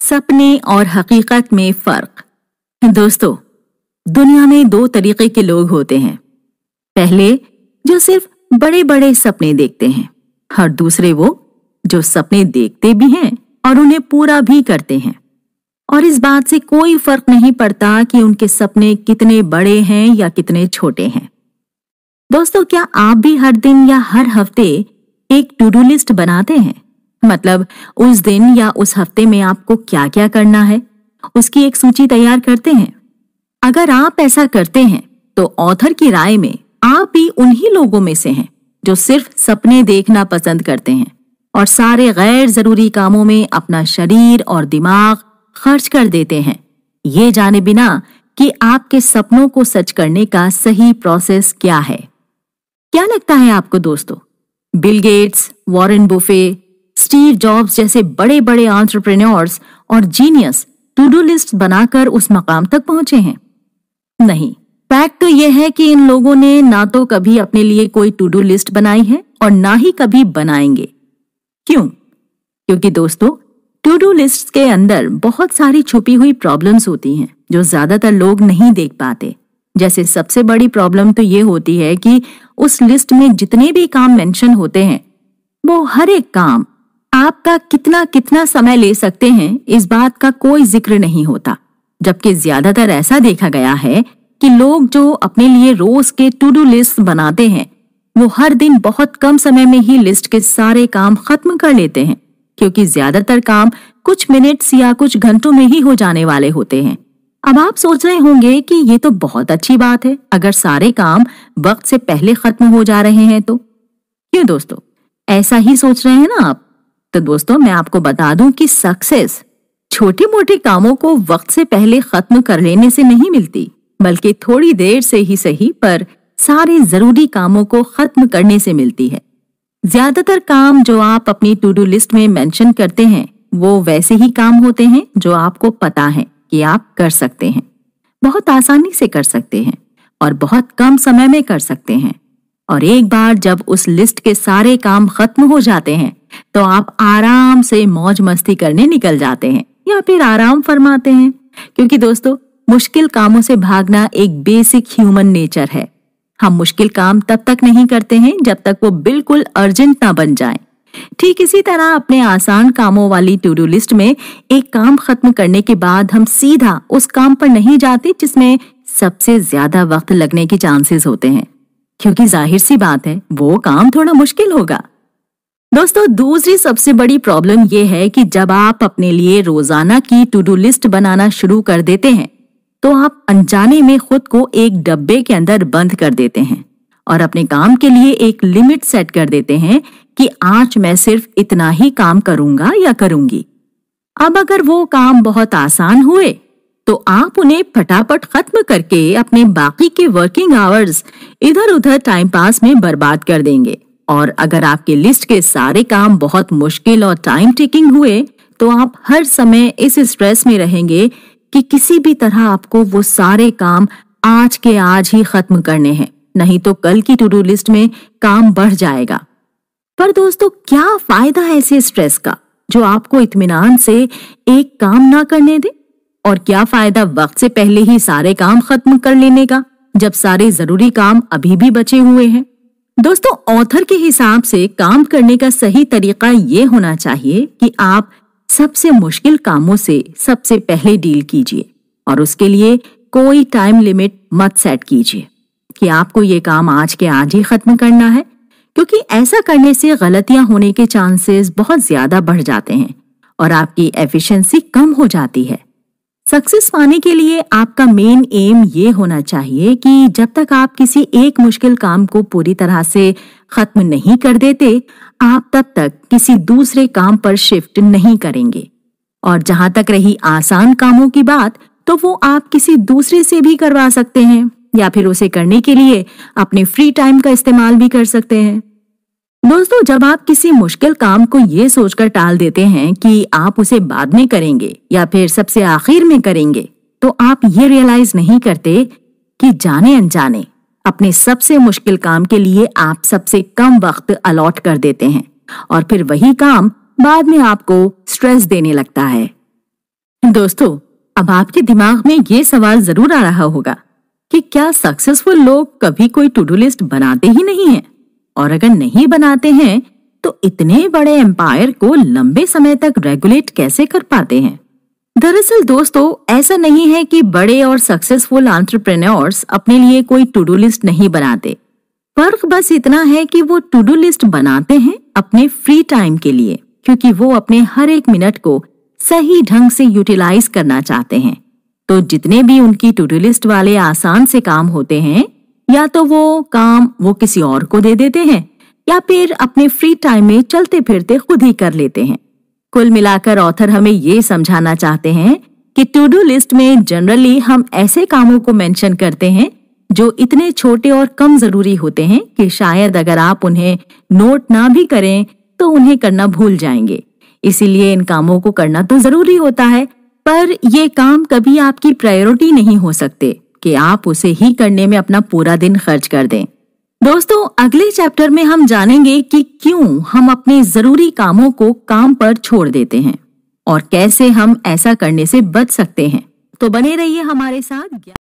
सपने और हकीकत में फर्क दोस्तों दुनिया में दो तरीके के लोग होते हैं पहले जो सिर्फ बड़े बड़े सपने देखते हैं और दूसरे वो जो सपने देखते भी हैं और उन्हें पूरा भी करते हैं और इस बात से कोई फर्क नहीं पड़ता कि उनके सपने कितने बड़े हैं या कितने छोटे हैं दोस्तों क्या आप भी हर दिन या हर हफ्ते एक टू डू लिस्ट बनाते हैं मतलब उस दिन या उस हफ्ते में आपको क्या क्या करना है उसकी एक सूची तैयार करते हैं अगर आप ऐसा करते हैं तो ऑथर की राय में आप भी उन्हीं लोगों में से हैं जो सिर्फ सपने देखना पसंद करते हैं और सारे गैर जरूरी कामों में अपना शरीर और दिमाग खर्च कर देते हैं ये जाने बिना कि आपके सपनों को सच करने का सही प्रोसेस क्या है क्या लगता है आपको दोस्तों Bill Gates Warren Buffett Steve Jobs जैसे बड़े बड़े ऑन्ट्रप्रेन्योर्स और जीनियस टू डू लिस्ट बनाकर उस मकाम तक पहुंचे हैं नहीं फैक्ट तो यह है कि इन लोगों ने ना तो कभी अपने लिए कोई टू डू लिस्ट बनाई है और ना ही कभी बनाएंगे क्यों क्योंकि दोस्तों टू डू लिस्ट के अंदर बहुत सारी छुपी हुई प्रॉब्लम्स होती हैं जो ज्यादातर लोग नहीं देख पाते जैसे सबसे बड़ी प्रॉब्लम तो ये होती है कि उस लिस्ट में जितने भी काम मेंशन होते हैं वो हर एक काम आपका कितना कितना समय ले सकते हैं इस बात का कोई जिक्र नहीं होता जबकि ज्यादातर ऐसा देखा गया है कि लोग जो अपने लिए रोज के टू डू लिस्ट बनाते हैं वो हर दिन बहुत कम समय में ही लिस्ट के सारे काम खत्म कर लेते हैं क्योंकि ज्यादातर काम कुछ मिनट्स या कुछ घंटों में ही हो जाने वाले होते हैं अब आप सोच रहे होंगे कि ये तो बहुत अच्छी बात है अगर सारे काम वक्त से पहले खत्म हो जा रहे हैं तो क्यों दोस्तों ऐसा ही सोच रहे हैं ना आप तो दोस्तों मैं आपको बता दूं कि सक्सेस छोटे मोटे कामों को वक्त से पहले खत्म कर लेने से नहीं मिलती बल्कि थोड़ी देर से ही सही पर सारे जरूरी कामों को खत्म करने से मिलती है ज्यादातर काम जो आप अपनी टू डू लिस्ट में मेंशन करते हैं वो वैसे ही काम होते हैं जो आपको पता है कि आप कर सकते हैं बहुत आसानी से कर सकते हैं और बहुत कम समय में कर सकते हैं और एक बार जब उस लिस्ट के सारे काम खत्म हो जाते हैं तो आप आराम से मौज मस्ती करने निकल जाते हैं या फिर आराम फरमाते हैं क्योंकि दोस्तों मुश्किल कामों से भागना एक बेसिक ह्यूमन नेचर है हम मुश्किल काम तब तक नहीं करते हैं जब तक वो बिल्कुल अर्जेंट ना बन जाए ठीक इसी तरह अपने आसान कामों वाली टू डू लिस्ट में एक काम खत्म करने के बाद हम सीधा उस काम पर नहीं जाते जिसमें सबसे ज्यादा वक्त लगने के चांसेस होते हैं क्योंकि जाहिर सी बात है वो काम थोड़ा मुश्किल होगा दोस्तों दूसरी सबसे बड़ी प्रॉब्लम यह है कि जब आप अपने लिए रोजाना की टू डू लिस्ट बनाना शुरू कर देते हैं तो आप अनजाने में खुद को एक डब्बे के अंदर बंद कर देते हैं और अपने काम के लिए एक लिमिट सेट कर देते हैं कि आज मैं सिर्फ इतना ही काम करूंगा या करूंगी अब अगर वो काम बहुत आसान हुए तो आप उन्हें फटाफट खत्म करके अपने बाकी के वर्किंग आवर्स इधर उधर टाइम पास में बर्बाद कर देंगे और अगर आपके लिस्ट के सारे काम बहुत मुश्किल और टाइम टेकिंग हुए तो आप हर समय इस स्ट्रेस में रहेंगे कि किसी भी तरह आपको वो सारे काम आज के आज ही खत्म करने हैं नहीं तो कल की टू डू लिस्ट में काम बढ़ जाएगा पर दोस्तों क्या फायदा है ऐसे स्ट्रेस का जो आपको इतमान से एक काम ना करने दे और क्या फायदा वक्त से पहले ही सारे काम खत्म कर लेने का जब सारे जरूरी काम अभी भी बचे हुए हैं दोस्तों ऑथर के हिसाब से काम करने का सही तरीका ये होना चाहिए कि आप सबसे मुश्किल कामों से सबसे पहले डील कीजिए और उसके लिए कोई टाइम लिमिट मत सेट कीजिए कि आपको ये काम आज के आज ही खत्म करना है क्योंकि ऐसा करने से गलतियां होने के चांसेस बहुत ज्यादा बढ़ जाते हैं और आपकी एफिशिएंसी कम हो जाती है सक्सेस पाने के लिए आपका मेन एम ये होना चाहिए कि जब तक आप किसी एक मुश्किल काम को पूरी तरह से खत्म नहीं कर देते आप तब तक किसी दूसरे काम पर शिफ्ट नहीं करेंगे और जहां तक रही आसान कामों की बात तो वो आप किसी दूसरे से भी करवा सकते हैं या फिर उसे करने के लिए अपने फ्री टाइम का इस्तेमाल भी कर सकते हैं दोस्तों जब आप किसी मुश्किल काम को ये सोचकर टाल देते हैं कि आप उसे बाद में करेंगे या फिर सबसे आखिर में करेंगे तो आप ये रियलाइज नहीं करते कि जाने अनजाने अपने सबसे मुश्किल काम के लिए आप सबसे कम वक्त अलॉट कर देते हैं और फिर वही काम बाद में आपको स्ट्रेस देने लगता है दोस्तों अब आपके दिमाग में ये सवाल जरूर आ रहा होगा कि क्या सक्सेसफुल लोग कभी कोई टू डू लिस्ट बनाते ही नहीं है और अगर नहीं बनाते हैं तो इतने बड़े एम्पायर को लंबे समय तक रेगुलेट कैसे कर पाते हैं दरअसल दोस्तों ऐसा नहीं है कि बड़े और सक्सेसफुल आंट्रप्रेन्योर्स अपने लिए कोई टू डू लिस्ट नहीं बनाते फर्क बस इतना है कि वो टू डू लिस्ट बनाते हैं अपने फ्री टाइम के लिए क्योंकि वो अपने हर एक मिनट को सही ढंग से यूटिलाइज करना चाहते हैं तो जितने भी उनकी टू डू लिस्ट वाले आसान से काम होते हैं या तो वो काम वो किसी और को दे देते हैं या फिर अपने फ्री टाइम में चलते फिरते खुद ही कर लेते हैं कुल मिलाकर ऑथर हमें ये समझाना चाहते हैं कि टू डू लिस्ट में जनरली हम ऐसे कामों को मेंशन करते हैं जो इतने छोटे और कम जरूरी होते हैं कि शायद अगर आप उन्हें नोट ना भी करें तो उन्हें करना भूल जाएंगे इसीलिए इन कामों को करना तो जरूरी होता है पर ये काम कभी आपकी प्रायोरिटी नहीं हो सकते कि आप उसे ही करने में अपना पूरा दिन खर्च कर दें दोस्तों अगले चैप्टर में हम जानेंगे कि क्यों हम अपने जरूरी कामों को काम पर छोड़ देते हैं और कैसे हम ऐसा करने से बच सकते हैं तो बने रहिए हमारे साथ